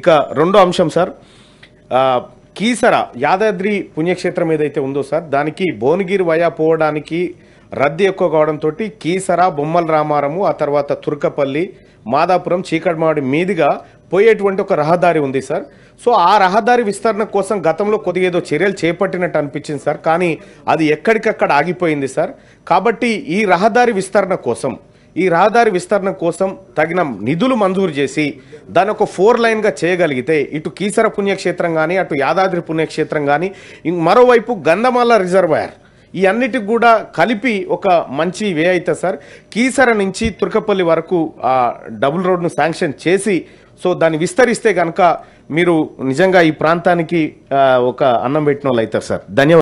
ఇక రెండో అంశం సార్ కీసర యాదాద్రి పుణ్యక్షేత్రం ఏదైతే ఉందో సార్ దానికి భువనగిరి వయా పోవడానికి రద్దీ ఎక్కువ కావడంతో కీసర బొమ్మల రామారము ఆ తర్వాత తుర్కపల్లి మాదాపురం చీకటిమాడి మీదుగా పోయేటువంటి ఒక రహదారి ఉంది సార్ సో ఆ రహదారి విస్తరణ కోసం గతంలో కొద్దిగా ఏదో చర్యలు చేపట్టినట్టు అనిపించింది సార్ కానీ అది ఎక్కడికక్కడ ఆగిపోయింది సార్ కాబట్టి ఈ రహదారి విస్తరణ కోసం ఈ రహదారి విస్తరణ కోసం తగిన నిధులు మంజూరు చేసి దాని ఒక ఫోర్ లైన్గా చేయగలిగితే ఇటు కీసర పుణ్యక్షేత్రం కానీ అటు యాదాద్రి పుణ్యక్షేత్రం కానీ మరోవైపు గంధమాల రిజర్వాయర్ ఈ అన్నిటికి కూడా కలిపి ఒక మంచి వే అయితే సార్ కీసర నుంచి తుర్కపల్లి వరకు ఆ డబుల్ రోడ్ను శాంక్షన్ చేసి సో దాన్ని విస్తరిస్తే కనుక మీరు నిజంగా ఈ ప్రాంతానికి ఒక అన్నం పెట్టిన వాళ్ళు సార్ ధన్యవాదాలు